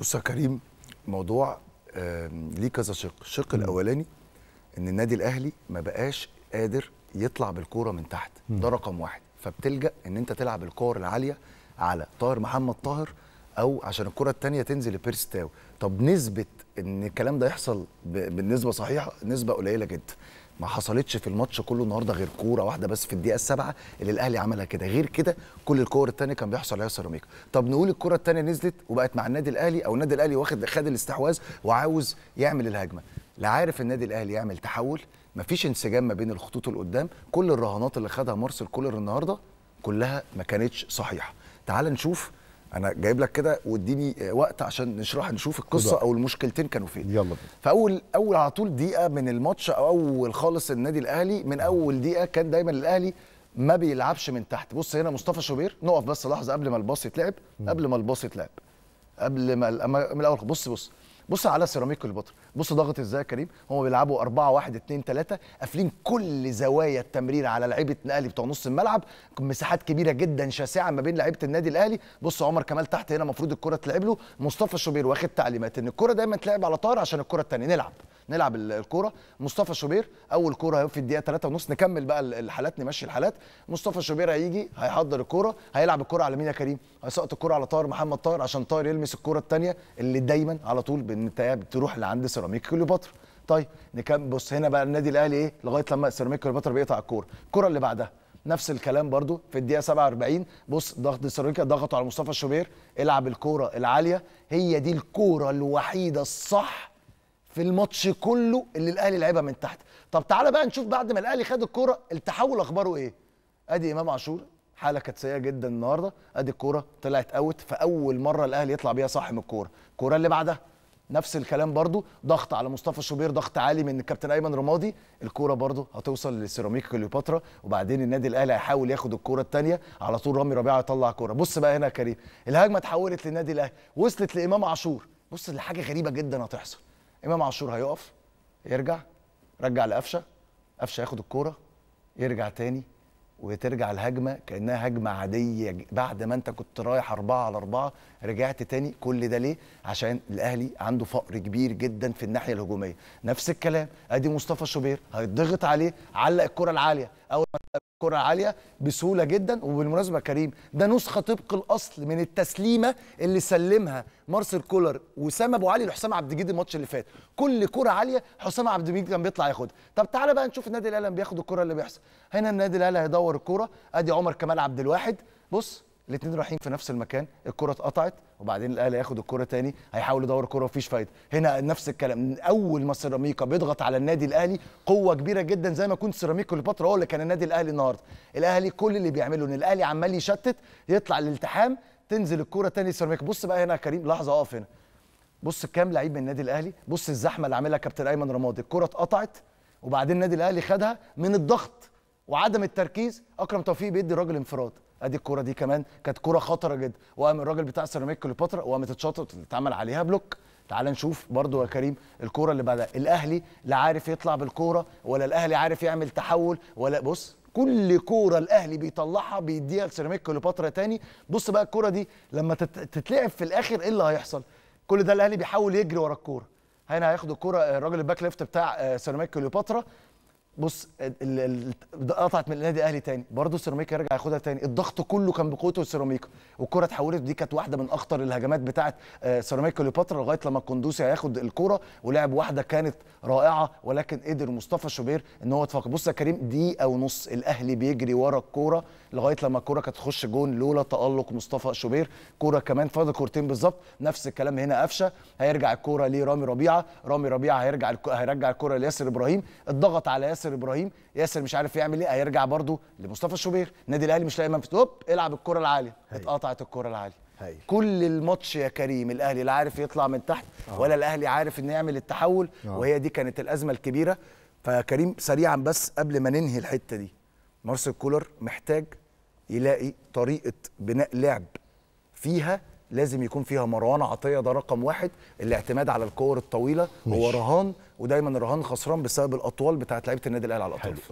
بص يا كريم موضوع ليه كذا شق الشق الاولاني ان النادي الاهلي ما بقاش قادر يطلع بالكوره من تحت ده رقم واحد فبتلجا ان انت تلعب الكور العاليه على طاهر محمد طاهر او عشان الكره الثانيه تنزل لبيرس تاو طب نسبه ان الكلام ده يحصل بالنسبه صحيحه نسبه قليله جدا ما حصلتش في الماتش كله النهارده غير كوره واحده بس في الدقيقه السابعه اللي الاهلي عملها كده غير كده كل الكور الثانيه كان بيحصل عليها سيراميكا طب نقول الكره الثانيه نزلت وبقت مع النادي الاهلي او النادي الاهلي واخد خد الاستحواذ وعاوز يعمل الهجمه لا عارف النادي الاهلي يعمل تحول مفيش انسجام ما بين الخطوط القدام كل الرهانات اللي خدها مارسيل كولر النهارده كلها ما كانتش صحيحه تعال نشوف انا جايب لك كده واديني وقت عشان نشرح نشوف القصه او المشكلتين كانوا فين يلا بينا فاول اول على طول دقيقه من الماتش او اول خالص النادي الاهلي من اول دقيقه كان دايما الاهلي ما بيلعبش من تحت بص هنا مصطفى شوبير نقف بس لحظه قبل ما الباص يتلعب قبل ما الباص يتلعب قبل ما من الاول بص بص بص على سيراميك البطل بص ضغط ازاي يا كريم هم بيلعبوا 4 1 2 3 قافلين كل زوايا التمرير على لعيبه الاهلي بتوع نص الملعب مساحات كبيره جدا شاسعه ما بين لعيبه النادي الاهلي بص عمر كمال تحت هنا المفروض الكره تلعب له مصطفى شوبير واخد تعليمات ان الكره دايما تلعب على طار عشان الكره الثانيه نلعب نلعب الكوره مصطفى شوبير اول كوره في الدقيقه 3 ونص نكمل بقى الحالات نمشي الحالات مصطفى شوبير هيجي هيحضر الكوره هيلعب الكوره على مين يا كريم هيسقط الكوره على طاهر محمد طاهر عشان طاهر يلمس الكوره الثانيه اللي دايما على طول بتروح لعند سيراميك كليوباترا طيب نكمل بص هنا بقى النادي الاهلي ايه لغايه لما سيراميك كليوباترا بيقطع الكوره الكوره اللي بعدها نفس الكلام برضو في الدقيقه 47 بص ضغط سيراميكا ضغطوا على مصطفى شوبير العب الكوره العاليه هي دي الكوره الوحيده الصح في الماتش كله اللي الاهلي لعبها من تحت طب تعالى بقى نشوف بعد ما الاهلي خد الكوره التحول اخباره ايه ادي امام عاشور حاله كانت سيئه جدا النهارده ادي الكوره طلعت اوت فاول مره الاهلي يطلع بيها صح من الكوره الكوره اللي بعدها نفس الكلام برضو ضغط على مصطفى شوبير ضغط عالي من الكابتن ايمن رمادي الكوره برضو هتوصل لسيراميك كليوباترا وبعدين النادي الاهلي هيحاول ياخد الكوره الثانيه على طول رامي ربيعه يطلع كوره بص بقى هنا يا كريم الهجمه اتحولت للنادي الاهلي وصلت لامام عاشور بص لحاجه غريبه جدا هتحصل امام عاشور هيقف يرجع رجع لقفشه قفشه ياخد الكوره يرجع تاني وترجع الهجمه كانها هجمه عاديه بعد ما انت كنت رايح أربعة على أربعة رجعت تاني كل ده ليه عشان الاهلي عنده فقر كبير جدا في الناحيه الهجوميه نفس الكلام ادي مصطفى شوبير هيتضغط عليه علق الكره العاليه اول ما كره عاليه بسهوله جدا وبالمناسبه كريم ده نسخه طبق الاصل من التسليمه اللي سلمها مارسيل كولر وسام ابو علي لحسام عبد الجيد الماتش اللي فات كل كره عاليه حسام عبد الجيد كان بيطلع ياخدها طب تعالى بقى نشوف النادي الاهلي بياخد الكره اللي بيحصل هنا النادي الاهلي هيدور الكره ادي عمر كمال عبد الواحد بص الاثنين رايحين في نفس المكان الكره اتقطعت وبعدين الاهلي هياخد الكره تاني هيحاول يدور كره مفيش فايده هنا نفس الكلام من اول ما سيراميكا بيضغط على النادي الاهلي قوه كبيره جدا زي ما كنت سيراميكا كليوباترا هو اللي كان النادي الاهلي النهارده الاهلي كل اللي بيعمله ان الاهلي عمال يشتت يطلع الالتحام تنزل الكره تاني سيراميكا بص بقى هنا يا كريم لحظه اقف هنا بص كام لعيب من النادي الاهلي بص الزحمه اللي عاملها كابتن ايمن رمادي الكره اتقطعت وبعدين النادي الاهلي خدها من الضغط وعدم التركيز اكرم توفيق بيدي راجل انفراد ادي الكوره دي كمان كانت كوره خطره جدا وقام الراجل بتاع سيراميك كليوباترا وقامت اتشطط اتعمل عليها بلوك تعال نشوف برضو يا كريم الكوره اللي بعدها الاهلي لا عارف يطلع بالكوره ولا الاهلي عارف يعمل تحول ولا بص كل كوره الاهلي بيطلعها بيديها لسيراميك كليوباترا تاني بص بقى الكوره دي لما تتلعب في الاخر ايه اللي هيحصل كل ده الاهلي بيحاول يجري ورا الكوره هنا هياخد الكوره الراجل الباك ليفت بتاع آه، سيراميك كليوباترا بص قطعت من النادي الاهلي تاني برضه سيراميكا رجع ياخدها تاني الضغط كله كان بقوته سيراميكا والكره اتحولت دي كانت واحده من اخطر الهجمات بتاعه آه، سيراميكا كليوباترا لغايه لما القندوسي هياخد الكره ولعب واحده كانت رائعه ولكن قدر مصطفى شوبير ان هو اتفاق بص يا كريم دقيقه ونص الاهلي بيجري ورا الكوره لغايه لما الكوره كانت تخش جون لولا تالق مصطفى شوبير كوره كمان فاضل كورتين بالظبط نفس الكلام هنا قفشه هيرجع الكوره لرامي ربيعه رامي ربيعه هيرجع هيرجع الكوره لياسر ابراهيم اتضغط على ياسر ياسر ابراهيم ياسر مش عارف يعمل ايه هيرجع برده لمصطفى الشوبير النادي الاهلي مش لاقي منفذ هوب العب الكره العاليه اتقطعت الكره العاليه هي. كل الماتش يا كريم الاهلي لا عارف يطلع من تحت أوه. ولا الاهلي عارف انه يعمل التحول أوه. وهي دي كانت الازمه الكبيره فكريم سريعا بس قبل ما ننهي الحته دي مارسيل كولر محتاج يلاقي طريقه بناء لعب فيها لازم يكون فيها مروان عطيه ده رقم واحد الاعتماد على الكور الطويله مش. هو رهان ودايما الرهان خسران بسبب الاطوال بتاعت لعيبه النادي الاهلي على الاطراف